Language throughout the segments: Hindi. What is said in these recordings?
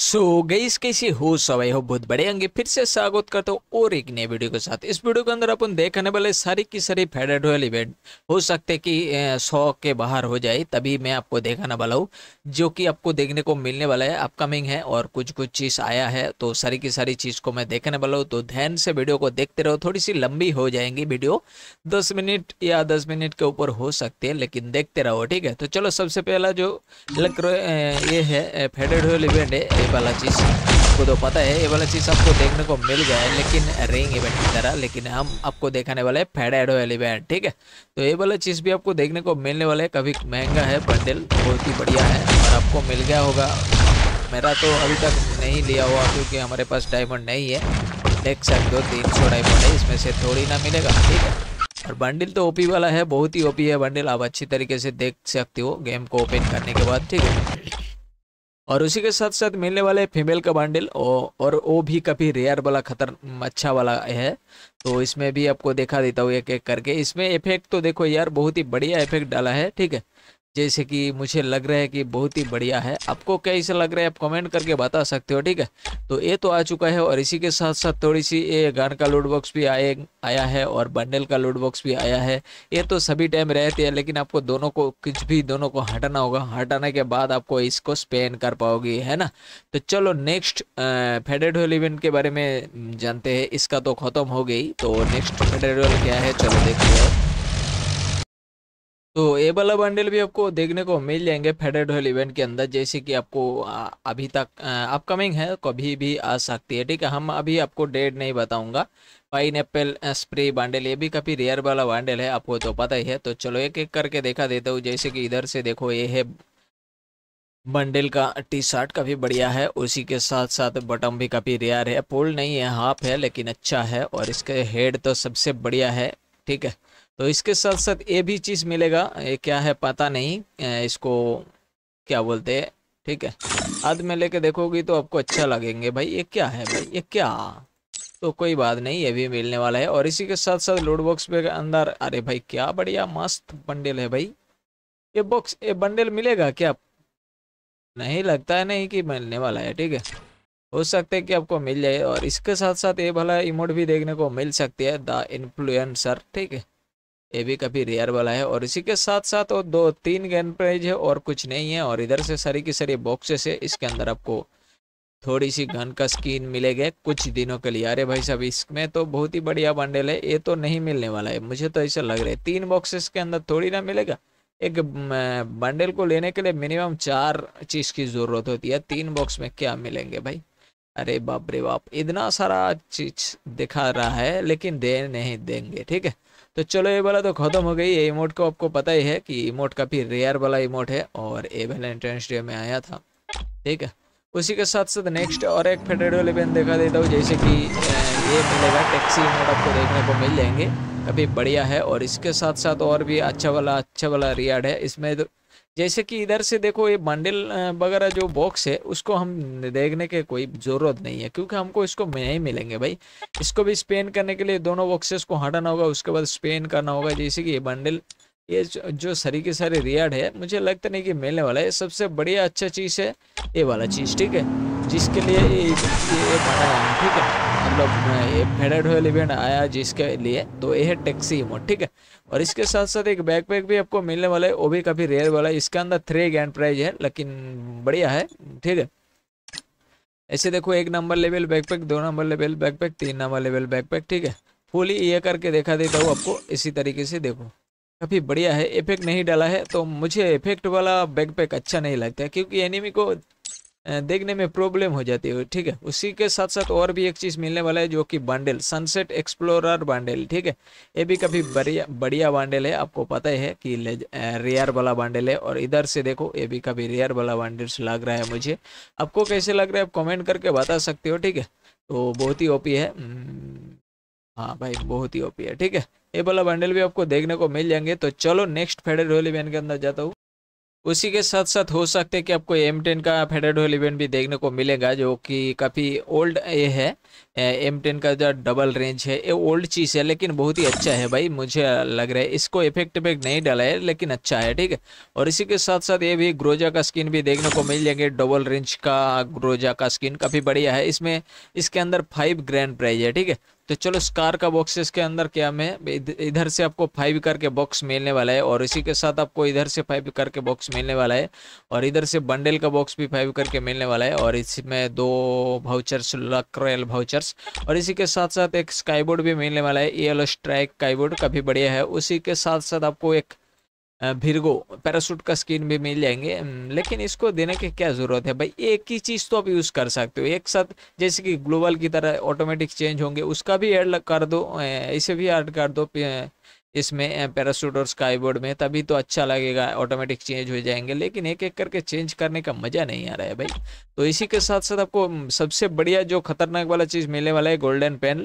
सो so, गईस कैसे हो सवाई हो बहुत बड़े अंगे फिर से स्वागत करता हूँ और एक नए वीडियो के साथ इस वीडियो के अंदर अपन देखने वाले सारी की सारी फेडरेट रॉयल इवेंट हो सकते कि सौ के बाहर हो जाए तभी मैं आपको देखने वाला हूँ जो कि आपको देखने को मिलने वाला है अपकमिंग है और कुछ कुछ चीज़ आया है तो सारी की सारी चीज़ को मैं देखने वाला हूँ तो ध्यान से वीडियो को देखते रहो थोड़ी सी लंबी हो जाएंगी वीडियो दस मिनट या दस मिनट के ऊपर हो सकती है लेकिन देखते रहो ठीक है तो चलो सबसे पहला जो लक ये है फेडरेट रॉयल इवेंट है वाला चीज़ आपको तो पता है ये वाला चीज़ आपको देखने को मिल गया है लेकिन रिंग इवेंट की तरह लेकिन हम आपको देखाने वाले हैं फेड एडोयल इवेंट ठीक है तो ये वाला चीज़ भी आपको देखने को मिलने वाला है कभी महंगा है बंडल बहुत ही बढ़िया है और आपको मिल गया होगा मेरा तो अभी तक नहीं लिया हुआ क्योंकि हमारे पास डायमंड नहीं है देख सकते हो तीन सौ डायमंड है इसमें से थोड़ी ना मिलेगा ठीक है और बंडल तो ओपी वाला है बहुत ही ओपी है बंडल आप अच्छी तरीके से देख सकते हो गेम को ओपन करने के बाद ठीक है और उसी के साथ साथ मिलने वाले फीमेल का बंडल और वो भी काफ़ी रेयर वाला खतर अच्छा वाला है तो इसमें भी आपको देखा देता हूँ एक एक करके इसमें इफेक्ट तो देखो यार बहुत ही बढ़िया इफेक्ट डाला है ठीक है जैसे कि मुझे लग रहा है कि बहुत ही बढ़िया है आपको कैसे लग रहा है आप कमेंट करके बता सकते हो ठीक है तो ये तो आ चुका है और इसी के साथ साथ थोड़ी सी ये गान का लोड बॉक्स भी आए आया है और बंडल का लोड बॉक्स भी आया है ये तो सभी टाइम रहते हैं लेकिन आपको दोनों को कुछ भी दोनों को हटाना होगा हटाने के बाद आपको इसको स्पेन कर पाओगे है ना तो चलो नेक्स्ट फेडेड होल इवेंट के बारे में जानते हैं इसका तो ख़त्म हो गई तो नेक्स्ट फेडेड होल क्या है चलो देखते हैं तो ये वाला बंडल भी आपको देखने को मिल जाएंगे फेडेड होल इवेंट के अंदर जैसे कि आपको अभी तक अपकमिंग है कभी भी आ सकती है ठीक है हम अभी आपको डेट नहीं बताऊंगा पाइन एप्पल स्प्रे बंडल ये भी काफ़ी रेयर वाला बंडल है आपको तो पता ही है तो चलो एक एक करके देखा देता हूँ जैसे कि इधर से देखो ये है बंडल का टी शर्ट काफ़ी बढ़िया है उसी के साथ साथ बटम भी काफ़ी रेयर है पोल नहीं है हाफ है लेकिन अच्छा है और इसके हेड तो सबसे बढ़िया है ठीक है तो इसके साथ साथ ये भी चीज़ मिलेगा ये क्या है पता नहीं इसको क्या बोलते हैं ठीक है हद में लेके देखोगी तो आपको अच्छा लगेंगे भाई ये क्या है भाई ये क्या तो कोई बात नहीं ये भी मिलने वाला है और इसी के साथ साथ लोड बॉक्स के अंदर अरे भाई क्या बढ़िया मस्त बंडल है भाई ये बॉक्स ये बंडल मिलेगा क्या नहीं लगता है नहीं कि मिलने वाला है ठीक है हो सकता है कि आपको मिल जाए और इसके साथ साथ ये भला इमोट भी देखने को मिल सकती है द इन्फ्लुएंसर ठीक है ये भी काफ़ी रेयर वाला है और इसी के साथ साथ और दो तीन गन प्राइज है और कुछ नहीं है और इधर से सारी की सारी बॉक्सेस है इसके अंदर आपको थोड़ी सी गन का स्किन मिलेगा कुछ दिनों के लिए अरे भाई साहब इसमें तो बहुत ही बढ़िया बंडल है ये तो नहीं मिलने वाला है मुझे तो ऐसा लग रहा है तीन बॉक्सेस के अंदर थोड़ी ना मिलेगा एक बंडल को लेने के लिए मिनिमम चार चीज़ की ज़रूरत होती है तीन बॉक्स में क्या मिलेंगे भाई अरे बाप रे बाप इतना सारा चीज दिखा रहा है लेकिन दे नहीं देंगे ठीक है तो चलो ये वाला तो ख़त्म हो गई ये इमोट को आपको पता ही है कि इमोट काफ़ी रेयर वाला इमोट है और वाला वैलेंटाइंस डे में आया था ठीक है उसी के साथ साथ नेक्स्ट और एक फेडरल इवेंट दिखा देता हूँ जैसे कि ये मिलेगा टैक्सी इमोट आपको देखने को मिल जाएंगे काफ़ी बढ़िया है और इसके साथ साथ और भी अच्छा वाला अच्छा वाला रियाड है इसमें तो जैसे कि इधर से देखो ये बंडल वगैरह जो बॉक्स है उसको हम देखने के कोई ज़रूरत नहीं है क्योंकि हमको इसको नहीं मिलेंगे भाई इसको भी स्पेन करने के लिए दोनों बॉक्सेस को हटाना होगा उसके बाद स्पेन करना होगा जैसे कि ये बंडल ये जो सरी के सारे रियाड है मुझे लगता नहीं कि मिलने वाला है सबसे बढ़िया अच्छा चीज़ है ये वाला चीज़ ठीक है जिसके लिए ये, ये, ये ठीक है मतलब फेडेड हुए इवेंट आया जिसके लिए तो ये है टैक्सी इमोट ठीक है और इसके साथ साथ एक बैकपैक भी आपको मिलने वाला है वो भी काफ़ी रेयर वाला है इसके अंदर थ्री ग्रैंड प्राइज है लेकिन बढ़िया है ठीक है ऐसे देखो एक नंबर लेवल बैकपैक दो नंबर लेवल बैकपैक तीन नंबर लेवल बैकपैक ठीक है फुली ये करके देखा देता हूँ आपको इसी तरीके से देखो काफ़ी बढ़िया है इफेक्ट नहीं डाला है तो मुझे इफेक्ट वाला बैकपैक अच्छा नहीं लगता क्योंकि एनिमी को देखने में प्रॉब्लम हो जाती है ठीक है उसी के साथ साथ और भी एक चीज़ मिलने वाला है जो कि बंडल सनसेट एक्सप्लोरर बंडल ठीक है ये भी काफ़ी बढ़िया बढ़िया बंडल है आपको पता ही है कि रेयर वाला बंडल है और इधर से देखो ये भी काफ़ी रेयर वाला बंडल्स लग रहा है मुझे आपको कैसे लग रहा है आप कॉमेंट करके बता सकते हो ठीक है तो बहुत ही ओपी है हम्म, हाँ भाई बहुत ही ओपी है ठीक है ये वाला बंडल भी आपको देखने को मिल जाएंगे तो चलो नेक्स्ट फेडर रोली बैन के अंदर जाता हूँ उसी के साथ साथ हो सकते हैं कि आपको एम टेन का फेडेड होल इवेंट भी देखने को मिलेगा जो कि काफ़ी ओल्ड ये है एम टेन का जो डबल रेंज है ये ओल्ड चीज़ है लेकिन बहुत ही अच्छा है भाई मुझे लग रहा है इसको इफेक्ट इफेक्ट नहीं डाला है लेकिन अच्छा है ठीक है और इसी के साथ साथ ये भी ग्रोजा का स्किन भी देखने को मिल जाएंगे डबल रेंज का ग्रोजा का स्किन काफ़ी बढ़िया है इसमें इसके अंदर फाइव ग्रैंड प्राइज है ठीक है तो चलो स्कार का बॉक्सेस के अंदर क्या मैं इधर से आपको फाइव करके बॉक्स मिलने वाला है और इसी के साथ आपको इधर से फाइव करके बॉक्स मिलने वाला है और इधर से बंडल का बॉक्स भी फाइव करके मिलने वाला है और इसमें दो भाउचर्स लक रॉयल भाउचर्स और इसी के साथ साथ एक स्काईबोर्ड भी मिलने वाला है ई एल स्ट्राइक काईबोर्ड काफ़ी बढ़िया है उसी के साथ साथ आपको एक भिरगो पैरासूट का स्किन भी मिल जाएंगे लेकिन इसको देने की क्या ज़रूरत है भाई एक ही चीज़ तो आप यूज़ कर सकते हो एक साथ जैसे कि ग्लोबल की तरह ऑटोमेटिक चेंज होंगे उसका भी ऐड कर दो इसे भी ऐड कर दो इसमें पैरासूट और स्काईबोर्ड में तभी तो अच्छा लगेगा ऑटोमेटिक चेंज हो जाएंगे लेकिन एक एक करके चेंज करने का मज़ा नहीं आ रहा है भाई तो इसी के साथ साथ आपको सबसे बढ़िया जो खतरनाक वाला चीज़ मिलने वाला है गोल्डन पेन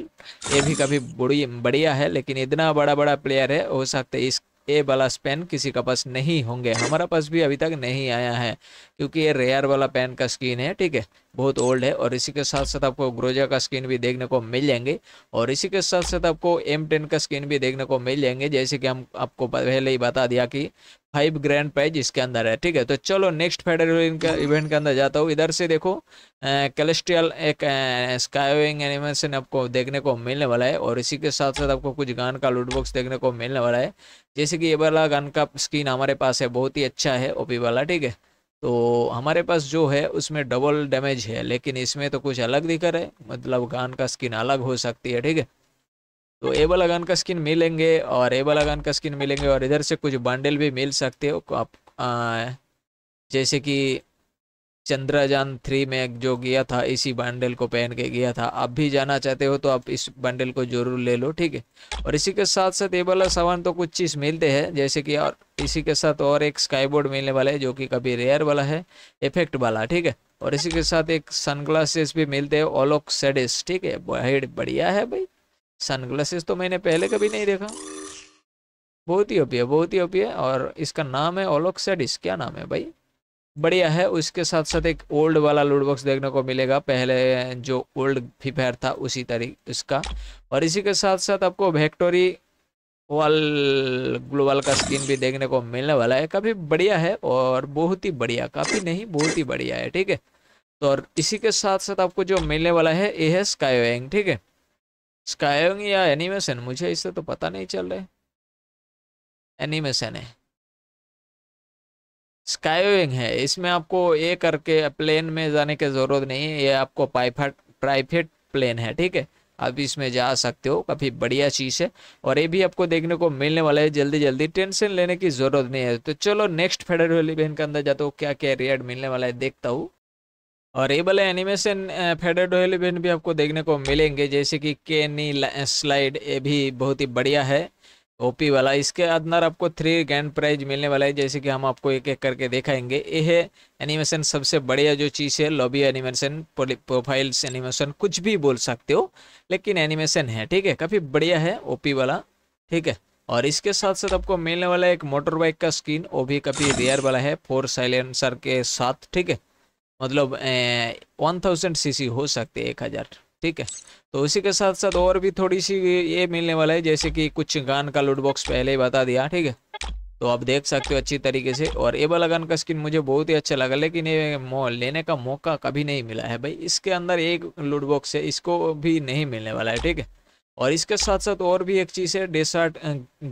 ये भी कभी बड़ी बढ़िया है लेकिन इतना बड़ा बड़ा प्लेयर है हो सकता है इस ए वाला पेन किसी का पास नहीं होंगे हमारा पास भी अभी तक नहीं आया है क्योंकि ये रेयर वाला पेन का स्कीन है ठीक है बहुत ओल्ड है और इसी के साथ साथ आपको ग्रोजा का स्किन भी देखने को मिल जाएंगे और इसी के साथ साथ आपको एम टेन का स्किन भी देखने को मिल जाएंगे जैसे कि हम आपको पहले ही बता दिया कि फाइव ग्रैंड प्राइज इसके अंदर है ठीक है तो चलो नेक्स्ट फेडरल का इवेंट के अंदर जाता हूँ इधर से देखो कैलेस्ट्रियल एक स्काइविंग एनिमेशन आपको देखने को मिलने वाला है और इसी के साथ साथ आपको कुछ गान का लूटबॉक्स देखने को मिलने वाला है जैसे कि ये वाला गान का स्किन हमारे पास है बहुत ही अच्छा है ओपी वाला ठीक है तो हमारे पास जो है उसमें डबल डैमेज है लेकिन इसमें तो कुछ अलग दिख रहा है मतलब गान का स्किन अलग हो सकती है ठीक है तो ए वाला का स्किन मिलेंगे और ए वाला का स्किन मिलेंगे और इधर से कुछ बंडल भी मिल सकते हो आप आ, जैसे कि चंद्रयान थ्री में जो गया था इसी बंडल को पहन के गया था आप भी जाना चाहते हो तो आप इस बंडल को जरूर ले लो ठीक है और इसी के साथ साथ ये वाला सामान तो कुछ चीज़ मिलते हैं जैसे कि और इसी के साथ और एक स्काईबोर्ड मिलने वाला है जो कि कभी रेयर वाला है इफेक्ट वाला ठीक है और इसी के साथ एक सनग्लासेस भी मिलते हैं ओलोक सेडिस ठीक है हेड बढ़िया है भाई सनग्लासेस तो मैंने पहले कभी नहीं देखा बहुत ही ओपी है बहुत ही ओपी है और इसका नाम है ओलोक सेडिस क्या नाम है भाई बढ़िया है उसके साथ साथ एक ओल्ड वाला लूट बॉक्स देखने को मिलेगा पहले जो ओल्ड फायर था उसी तरीके उसका और इसी के साथ साथ आपको वेक्टोरी वाल ग्लोबल का स्किन भी देखने को मिलने वाला है काफ़ी बढ़िया है और बहुत ही बढ़िया काफ़ी नहीं बहुत ही बढ़िया है ठीक है तो और इसी के साथ साथ आपको जो मिलने वाला है ये है स्काईविंग ठीक है स्काईविंग या एनिमेशन मुझे इससे तो पता नहीं चल रहा है एनिमेशन है स्काईविंग है इसमें आपको ये करके प्लेन में जाने की ज़रूरत नहीं है ये आपको प्राइवेट प्राइवेट प्लेन है ठीक है आप इसमें जा सकते हो काफ़ी बढ़िया चीज़ है और ये भी आपको देखने को मिलने वाला है जल्दी जल्दी टेंशन लेने की ज़रूरत नहीं है तो चलो नेक्स्ट फेडरल इवेंट के अंदर जाता हूँ क्या क्या रेट मिलने वाला है देखता हूँ और ये वाले एनिमेशन फेडेड इवेंट भी आपको देखने को मिलेंगे जैसे कि केनी स्लाइड ये भी बहुत ही बढ़िया है ओपी वाला इसके अंदर आपको थ्री ग्रैंड प्राइज मिलने वाला है जैसे कि हम आपको एक एक करके देखाएंगे ये है एनिमेशन सबसे बढ़िया जो चीज़ है लॉबी एनिमेशन प्रोफाइल्स एनिमेशन कुछ भी बोल सकते हो लेकिन एनिमेशन है ठीक है काफ़ी बढ़िया है ओपी वाला ठीक है और इसके साथ साथ आपको मिलने वाला एक मोटर बाइक का स्क्रीन वो भी काफ़ी रेयर वाला है फोर साइलेंसर के साथ ठीक है मतलब वन थाउजेंड सी हो सकते एक हज़ार ठीक है तो उसी के साथ साथ और भी थोड़ी सी ये मिलने वाला है जैसे कि कुछ गान का लूट बॉक्स पहले ही बता दिया ठीक है तो आप देख सकते हो अच्छी तरीके से और ये वाला गन का स्किन मुझे बहुत ही अच्छा लगा लेकिन ये लेने का मौका कभी नहीं मिला है भाई इसके अंदर एक लूट बॉक्स है इसको भी नहीं मिलने वाला है ठीक है और इसके साथ साथ और भी एक चीज़ है डेसर्ट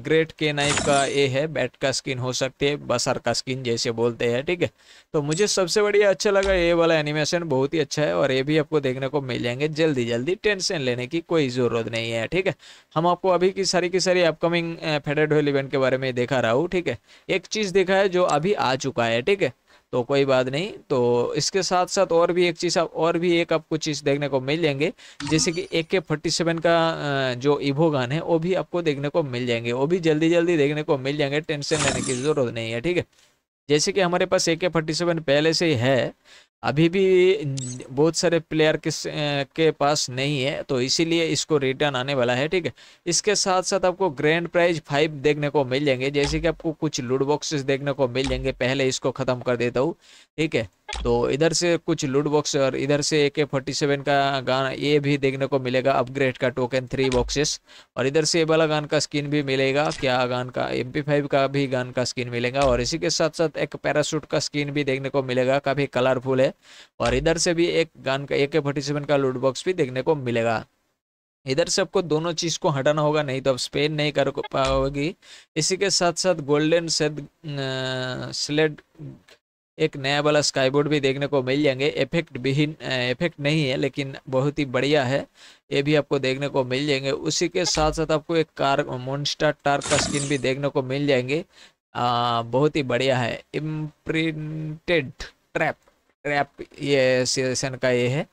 ग्रेट के नाइफ का ये है बैट का स्किन हो सकती है बसर का स्किन जैसे बोलते हैं ठीक है तो मुझे सबसे बढ़िया अच्छा लगा ये वाला एनिमेशन बहुत ही अच्छा है और ये भी आपको देखने को मिल जाएंगे जल्दी जल्दी टेंशन लेने की कोई ज़रूरत नहीं है ठीक है हम आपको अभी की सारी की सारी अपकमिंग फेडेड होल इवेंट के बारे में देखा रहा हूँ ठीक है एक चीज़ देखा है जो अभी आ चुका है ठीक है तो कोई बात नहीं तो इसके साथ साथ और भी एक चीज़ आप और भी एक आपको चीज़ देखने को मिल जाएंगे जैसे कि ए के फोर्टी सेवन का जो इवो गान है वो भी आपको देखने को मिल जाएंगे वो भी जल्दी जल्दी देखने को मिल जाएंगे टेंशन लेने की ज़रूरत नहीं है ठीक है जैसे कि हमारे पास ए के फोर्टी सेवन पहले से ही है अभी भी बहुत सारे प्लेयर किस के पास नहीं है तो इसीलिए इसको रिटर्न आने वाला है ठीक है इसके साथ साथ आपको ग्रैंड प्राइज फाइव देखने को मिल जाएंगे जैसे कि आपको कुछ लूड बॉक्सेस देखने को मिल जाएंगे पहले इसको ख़त्म कर देता हूँ ठीक है तो इधर से कुछ लूड बॉक्स और इधर से ए के फोर्टी सेवन का गाना ये भी देखने को मिलेगा अपग्रेड का टोकन थ्री बॉक्सेस और इधर से ये वाला गान का स्किन भी मिलेगा क्या गान का एम पी फाइव का भी गान का स्किन मिलेगा और इसी के साथ साथ एक पैरासूट का स्किन भी देखने को मिलेगा काफ़ी कलरफुल है है और इधर से भी एक गन का एक के फोर्टी सेवन का लूट बॉक्स भी देखने को मिलेगा इधर से आपको दोनों चीज़ को हटाना होगा नहीं तो आप स्पेन नहीं कर पाओगी इसी के साथ साथ गोल्डन सेद स्लेट एक नया वाला स्काईबोर्ड भी देखने को मिल जाएंगे इफेक्ट विहीन इफेक्ट नहीं है लेकिन बहुत ही बढ़िया है ये भी आपको देखने को मिल जाएंगे उसी के साथ साथ आपको एक कार मोन्स्टर टार का स्किन भी देखने को मिल जाएंगे आ, बहुत ही बढ़िया है इम्प्रिंटेड ट्रैप रैप ये सीजन का ये है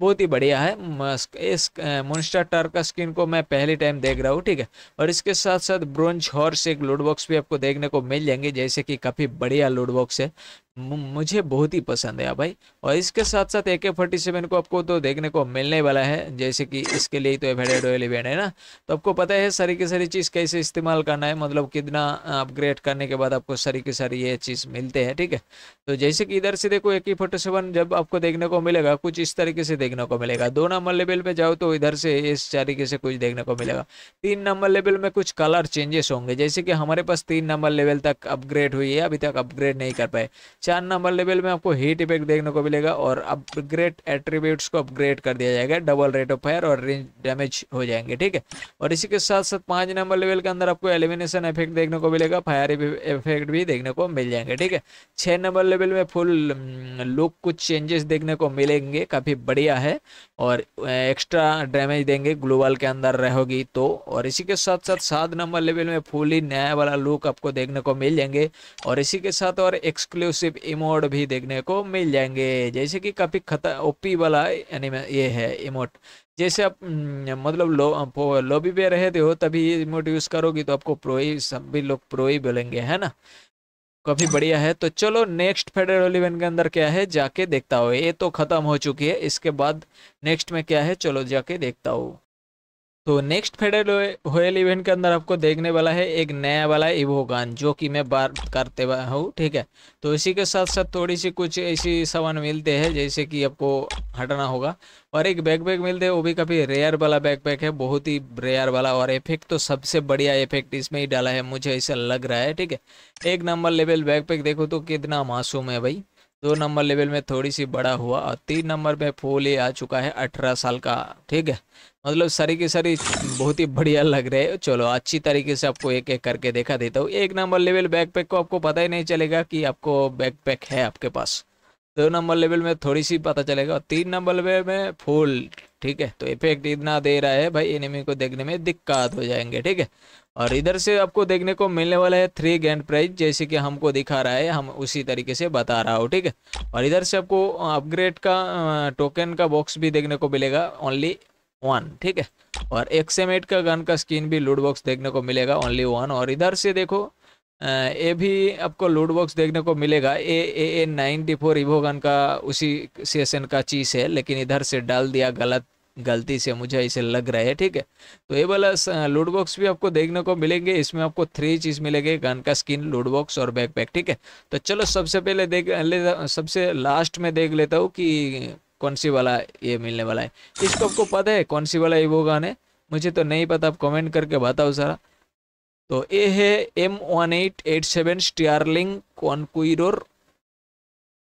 बहुत ही बढ़िया है इस मोन्स्टर टार का स्किन को मैं पहले टाइम देख रहा हूँ ठीक है और इसके साथ साथ ब्रोन्ज हॉर्स एक लूडबॉक्स भी आपको देखने को मिल जाएंगे जैसे कि काफ़ी बढ़िया लूडबॉक्स है मुझे बहुत ही पसंद है भाई और इसके साथ साथ ए के फोर्टी सेवन को आपको तो देखने को मिलने वाला है जैसे कि इसके लिए तो एवेडेड ऑयल इवेंट है ना तो आपको पता है सारी की सारी चीज़ कैसे इस्तेमाल करना है मतलब कितना अपग्रेड करने के बाद आपको सारी की सारी ये चीज़ मिलते हैं ठीक है तो जैसे कि इधर से देखो ए के फोर्टी सेवन जब आपको देखने को मिलेगा कुछ इस तरीके से देखने को मिलेगा दो नंबर लेवल पर जाओ तो इधर से इस तरीके से कुछ देखने को मिलेगा तीन नंबर लेवल में कुछ कलर चेंजेस होंगे जैसे कि हमारे पास तीन नंबर लेवल तक अपग्रेड हुई है अभी तक अपग्रेड नहीं कर पाए चार नंबर लेवल में आपको हीट इफेक्ट देखने को मिलेगा और अपग्रेड एट्रीब्यूट्स को अपग्रेड कर दिया जाएगा डबल रेट ऑफ फायर और रेंज डैमेज हो जाएंगे ठीक है और इसी के साथ साथ पाँच नंबर लेवल के अंदर आपको एलिमिनेशन इफेक्ट देखने को मिलेगा फायर इफेक्ट भी देखने को मिल जाएंगे ठीक है छः नंबर लेवल में फुल लुक हम्म, कुछ चेंजेस देखने को मिलेंगे काफ़ी बढ़िया है और एक्स्ट्रा डैमेज देंगे ग्लोबल के अंदर रहोगी तो और इसी के साथ साथ सात नंबर लेवल में फुली नया वाला लुक आपको देखने को मिल जाएंगे और इसी के साथ और एक्सक्लूसिव इमोट भी देखने को मिल जाएंगे जैसे कि काफ़ी खतर ओपी वाला ये है इमोट जैसे आप हम्म, मतलब लो लॉबी पे रहते हो तभी इमोट यूज़ करोगी तो आपको प्रो ही सभी लोग प्रो ही बोलेंगे है ना काफ़ी बढ़िया है तो चलो नेक्स्ट फेडरल इलेवन के अंदर क्या है जाके देखता हो ये तो ख़त्म हो चुकी है इसके बाद नेक्स्ट में क्या है चलो जाके देखता हूँ तो नेक्स्ट फेडरल होयल इवेंट के अंदर आपको देखने वाला है एक नया वाला इवोगान जो कि मैं बात करते हूँ ठीक है तो इसी के साथ साथ थोड़ी सी कुछ ऐसी सामान मिलते हैं जैसे कि आपको हटाना होगा और एक बैकपैक बैग मिलते हैं वो भी काफ़ी रेयर वाला बैकपैक बैग है बहुत ही रेयर वाला और इफेक्ट तो सबसे बढ़िया इफेक्ट इसमें ही डाला है मुझे ऐसा लग रहा है ठीक है एक नंबर लेवल बैकपैक देखो तो कितना मासूम है भाई दो नंबर लेवल में थोड़ी सी बड़ा हुआ और तीन नंबर में फूल ये आ चुका है अठारह साल का ठीक है मतलब सारी की सारी बहुत ही बढ़िया लग रहे हैं चलो अच्छी तरीके से आपको एक एक करके देखा देता हूँ एक नंबर लेवल बैकपैक को आपको पता ही नहीं चलेगा कि आपको बैकपैक है आपके पास दो नंबर लेवल में थोड़ी सी पता चलेगा और तीन नंबर लेवल में फूल ठीक है तो इफेक्ट इतना दे रहा है भाई एनिमी को देखने में दिक्कत हो जाएंगे ठीक है और इधर से आपको देखने को मिलने वाला है थ्री गैंड प्राइज जैसे कि हमको दिखा रहा है हम उसी तरीके से बता रहा हूँ ठीक है और इधर से आपको अपग्रेड का टोकन का बॉक्स भी देखने को मिलेगा ओनली वन ठीक है और एक्सएम का गन का स्किन भी लूड बॉक्स देखने को मिलेगा ओनली वन और इधर से देखो ये भी आपको लूड बॉक्स देखने को मिलेगा A A A ninety four gun का उसी सेशन का चीज़ है लेकिन इधर से डाल दिया गलत गलती से मुझे ऐसे लग रहा है ठीक है तो ये वाला लूट बॉक्स भी आपको देखने को मिलेंगे इसमें आपको थ्री चीज़ मिलेंगे गन का स्किन लूट बॉक्स और बैकपैक ठीक है तो चलो सबसे पहले देख ले सबसे लास्ट में देख लेता हूँ कि कौन सी वाला ये मिलने वाला है इसको आपको पता है कौन सी वाला ये वो गान है मुझे तो नहीं पता आप कमेंट करके बताओ सारा तो ये है M one eight eight seven sterling conqueror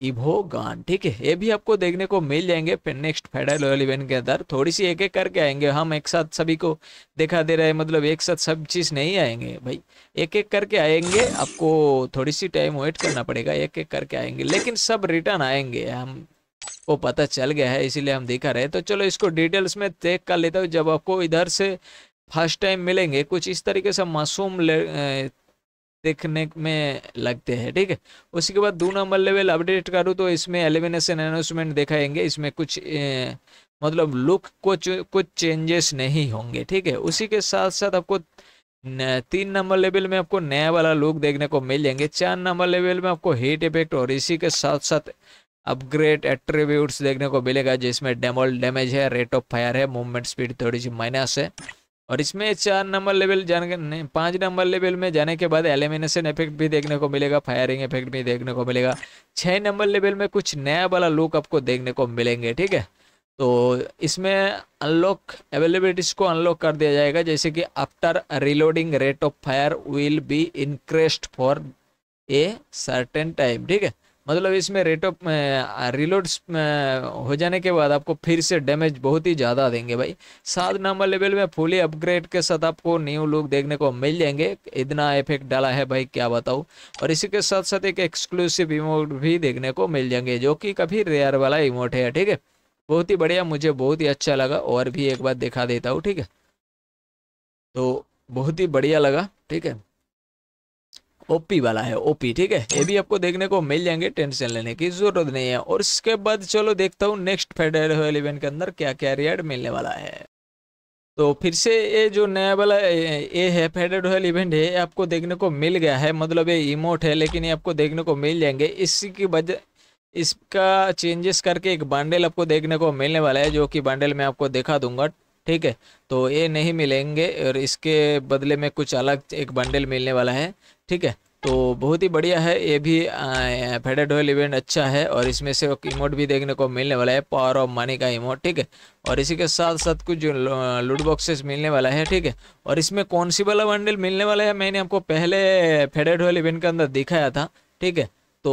evo gun ठीक है ये भी आपको देखने को मिल जाएंगे फिर नेक्स्ट फेडरल रॉयल इवेंट के अंदर थोड़ी सी एक एक करके आएंगे हम एक साथ सभी को दिखा दे रहे हैं मतलब एक साथ सब चीज़ नहीं आएंगे भाई एक एक करके आएंगे आपको थोड़ी सी टाइम वेट करना पड़ेगा एक एक करके आएंगे लेकिन सब रिटर्न आएंगे हम को पता चल गया है इसीलिए हम दिखा रहे हैं तो चलो इसको डिटेल्स में देख कर लेता हूँ जब आपको इधर से फर्स्ट टाइम मिलेंगे कुछ इस तरीके से मासूम देखने में लगते हैं ठीक है उसके बाद दो नंबर लेवल अपडेट करूँ तो इसमें एलिमिनेशन अनाउंसमेंट दिखाएंगे इसमें कुछ ए, मतलब लुक को कुछ चेंजेस नहीं होंगे ठीक है उसी के साथ साथ आपको तीन नंबर लेवल में आपको नया वाला लुक देखने को मिल जाएंगे चार नंबर लेवल में आपको हीट इफेक्ट और इसी के साथ साथ अपग्रेड एट्रीब्यूट्स देखने को मिलेगा जिसमें डेमोल डैमेज है रेट ऑफ फायर है मूवमेंट स्पीड थोड़ी सी माइनस है और इसमें चार नंबर लेवल जाने पाँच नंबर लेवल में जाने के बाद एलिमिनेशन इफेक्ट भी देखने को मिलेगा फायरिंग इफेक्ट भी देखने को मिलेगा छः नंबर लेवल में कुछ नया वाला लुक आपको देखने को मिलेंगे ठीक है तो इसमें अनलॉक अवेलेबिलिटीज को अनलॉक कर दिया जाएगा जैसे कि after reloading rate of fire will be increased for a certain time ठीक है मतलब इसमें रेट ऑफ रिलोड हो जाने के बाद आपको फिर से डैमेज बहुत ही ज़्यादा देंगे भाई सात नंबर लेवल में फुली अपग्रेड के साथ आपको न्यू लुक देखने को मिल जाएंगे इतना इफेक्ट डाला है भाई क्या बताऊँ और इसी के साथ साथ एक एक्सक्लूसिव इमोट भी देखने को मिल जाएंगे जो कि कभी रेयर वाला इमोट है ठीक है बहुत ही बढ़िया मुझे बहुत ही अच्छा लगा और भी एक बार दिखा देता हूँ ठीक है तो बहुत ही बढ़िया लगा ठीक है ओपी वाला है ओपी ठीक है ये भी आपको देखने को मिल जाएंगे टेंशन लेने की जरूरत नहीं है और इसके बाद चलो देखता हूँ नेक्स्ट फेडर इलेवन के अंदर क्या क्या रियड मिलने वाला है तो फिर से ये जो नया वाला ये है फेडेड रॉयल इवेंट है आपको देखने को मिल गया है मतलब ये इमोट है लेकिन ये आपको देखने को मिल जाएंगे इसी की वजह इसका चेंजेस करके एक बंडल आपको देखने को मिलने वाला है जो कि बंडल मैं आपको दिखा दूंगा ठीक है तो ये नहीं मिलेंगे और इसके बदले में कुछ अलग एक बंडल मिलने वाला है ठीक है तो बहुत ही बढ़िया है ये भी फेडेड ऑयल इवेंट अच्छा है और इसमें से एक इमोट भी देखने को मिलने वाला है पावर ऑफ मनी का इमोट ठीक है और इसी के साथ साथ कुछ लूट बॉक्सेस मिलने वाला है ठीक है और इसमें कौन सी वाला बंडल मिलने वाला है मैंने आपको पहले फेडेड ऑयल इवेंट के अंदर दिखाया था ठीक है तो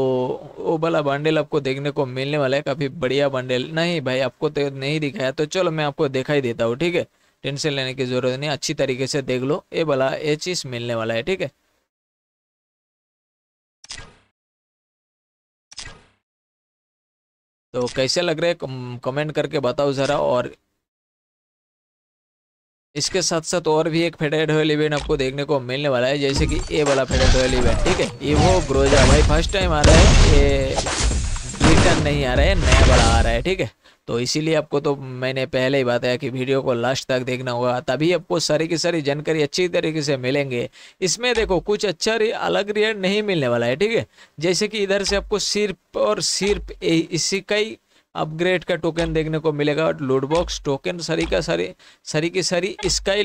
वो वाला बंडल आपको देखने को मिलने वाला है काफ़ी बढ़िया बंडल नहीं भाई आपको तो नहीं दिखाया तो चलो मैं आपको दिखाई देता हूँ ठीक है टेंशन लेने की ज़रूरत नहीं अच्छी तरीके से देख लो ये वाला ये चीज़ मिलने वाला है ठीक है तो कैसे लग रहे कमेंट करके बताओ ज़रा और इसके साथ साथ और भी एक फेडरेट ऑयल इवेंट आपको देखने को मिलने वाला है जैसे कि ए वाला फेडरेट ऑयल इवेंट ठीक है ये वो ग्रोजा भाई फर्स्ट टाइम आ रहा है ये रिटर्न नहीं आ रहा है नया बड़ा आ रहा है ठीक है तो इसीलिए आपको तो मैंने पहले ही बताया कि वीडियो को लास्ट तक देखना होगा तभी आपको सारी की सारी जानकारी अच्छी तरीके से मिलेंगे इसमें देखो कुछ अच्छा रि अलग रेट नहीं मिलने वाला है ठीक है जैसे कि इधर से आपको सिर्फ और सिर्फ इसी का ही अपग्रेड का टोकन देखने को मिलेगा और लूडबॉक्स टोकन सरी का सारी सरी की सारी इसका ही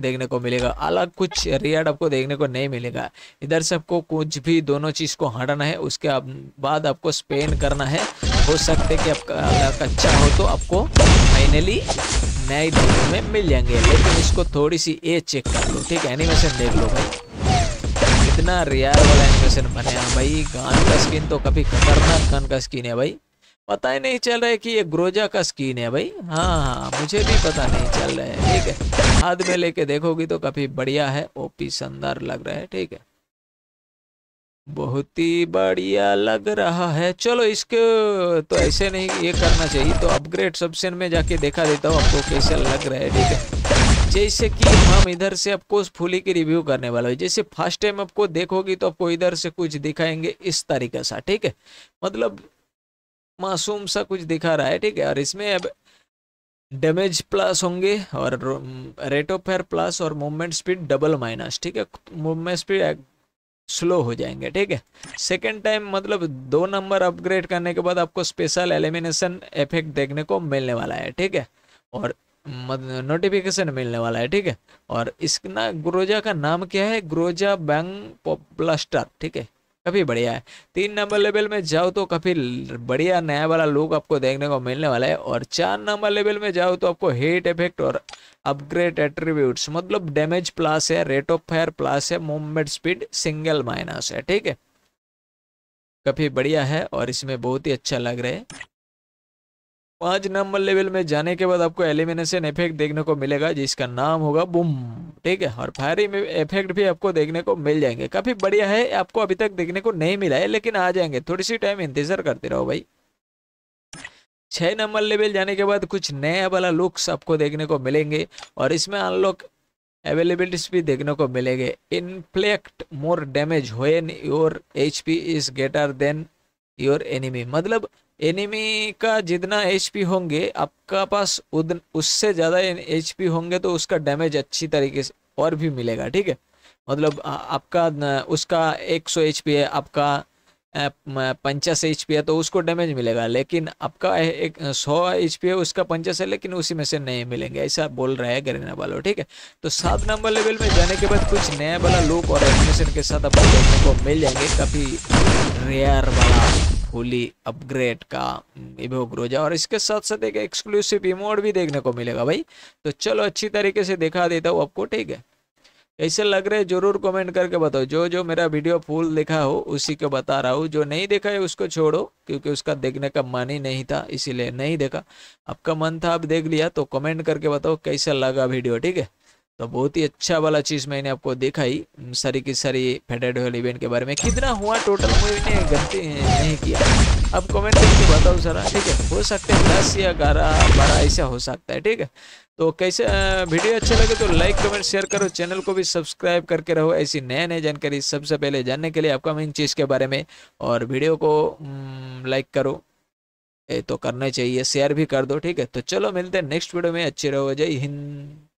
देखने को मिलेगा अलग कुछ रियाड आपको देखने को नहीं मिलेगा इधर से आपको कुछ भी दोनों चीज़ को हटाना है उसके बाद आपको स्पेन करना है हो सकते कि आपका कच्चा हो तो आपको फाइनली नए दिनों में मिल जाएंगे लेकिन इसको थोड़ी सी एज चेक कर लो ठीक है एनिमेशन देख लो भाई इतना रियार वाला एनिमेशन बने भाई गान का स्किन तो काफ़ी खतरनाक गान का स्किन है भाई पता ही नहीं चल रहा है कि ये ग्रोजा का स्कीन है भाई हाँ हाँ मुझे भी पता नहीं चल रहा है ठीक है हाथ में लेके देखोगी तो काफी बढ़िया है ओपी शानदार लग रहा है ठीक है बहुत ही बढ़िया लग रहा है चलो इसके तो ऐसे नहीं ये करना चाहिए तो अपग्रेड सब्सन में जाके देखा देता हूँ आपको कैसा लग रहा है ठीक है जैसे कि हम इधर से आपको उस फूली की रिव्यू करने वाला है जैसे फर्स्ट टाइम आपको देखोगी तो आपको इधर से कुछ दिखाएंगे इस तरीके से ठीक है मतलब मासूम सा कुछ दिखा रहा है ठीक है और इसमें अब डैमेज प्लस होंगे और रेट ऑफ फेयर प्लस और मूवमेंट स्पीड डबल माइनस ठीक है मूवमेंट स्पीड स्लो हो जाएंगे ठीक है सेकेंड टाइम मतलब दो नंबर अपग्रेड करने के बाद आपको स्पेशल एलिमिनेशन इफेक्ट देखने को मिलने वाला है ठीक है और नोटिफिकेशन मिलने वाला है ठीक है और इसका ग्रोजा का नाम क्या है ग्रोजा बैंग ब्लास्टर ठीक है काफ़ी बढ़िया है तीन नंबर लेवल में जाओ तो काफ़ी बढ़िया नया वाला लुक आपको देखने को मिलने वाला है और चार नंबर लेवल में जाओ तो आपको हीट इफेक्ट और अपग्रेड एट्रीब्यूट्स मतलब डैमेज प्लस है रेट ऑफ फायर प्लस है मूवमेंट स्पीड सिंगल माइनस है ठीक है काफ़ी बढ़िया है और इसमें बहुत ही अच्छा लग रहा है पांच नंबर लेवल में जाने के बाद आपको एलिमिनेशन इफेक्ट देखने को मिलेगा जिसका नाम होगा बुम ठीक है और फायरिंग इफेक्ट भी आपको देखने को मिल जाएंगे काफ़ी बढ़िया है आपको अभी तक देखने को नहीं मिला है लेकिन आ जाएंगे थोड़ी सी टाइम इंतज़ार करते रहो भाई छः नंबर लेवल जाने के बाद कुछ नया वाला लुक्स आपको देखने को मिलेंगे और इसमें अनलॉक अवेलेबिलिटीज भी देखने को मिलेंगे inflict more damage when your H P is greater than your enemy मतलब एनिमी का जितना एच होंगे आपका पास उद, उससे ज़्यादा एच होंगे तो उसका डैमेज अच्छी तरीके से और भी मिलेगा ठीक है मतलब आपका उसका 100 सौ एच है आपका पंचास एच है तो उसको डैमेज मिलेगा लेकिन आपका एक सौ एच है उसका पंचास है लेकिन उसी में से नहीं मिलेंगे ऐसा बोल रहा है गरीना वालों ठीक है तो सात नंबर लेवल में जाने के बाद कुछ नया वाला लुक और एडमिशन के साथ आपको देखने को मिल जाएंगे काफ़ी रेयर वाला फुली अपग्रेड का इवोक रोजा और इसके साथ साथ एक एक्सक्लूसिव इमोड भी देखने को मिलेगा भाई तो चलो अच्छी तरीके से दिखा देता हूँ आपको ठीक है कैसे लग रहे जरूर कमेंट करके बताओ जो जो मेरा वीडियो फुल देखा हो उसी को बता रहा हूँ जो नहीं देखा है उसको छोड़ो क्योंकि उसका देखने का मन ही नहीं था इसीलिए नहीं देखा आपका मन था आप देख लिया तो कमेंट करके बताओ कैसा लगा वीडियो ठीक है तो बहुत ही अच्छा वाला चीज़ मैंने आपको दिखाई सारी की सारी फेडेड इवेंट के बारे में कितना हुआ टोटल मुझे गलती नहीं किया अब कमेंट करके बताओ सारा ठीक है हो सकता है दस या ग्यारह बारह ऐसा हो सकता है ठीक है तो कैसे वीडियो अच्छा लगे तो लाइक कमेंट शेयर करो चैनल को भी सब्सक्राइब करके रहो ऐसी नए नए जानकारी सबसे पहले जानने के लिए अपकमिंग चीज़ के बारे में और वीडियो को लाइक करो तो करना चाहिए शेयर भी कर दो ठीक है तो चलो मिलते हैं नेक्स्ट वीडियो में अच्छे रहो जय हिंद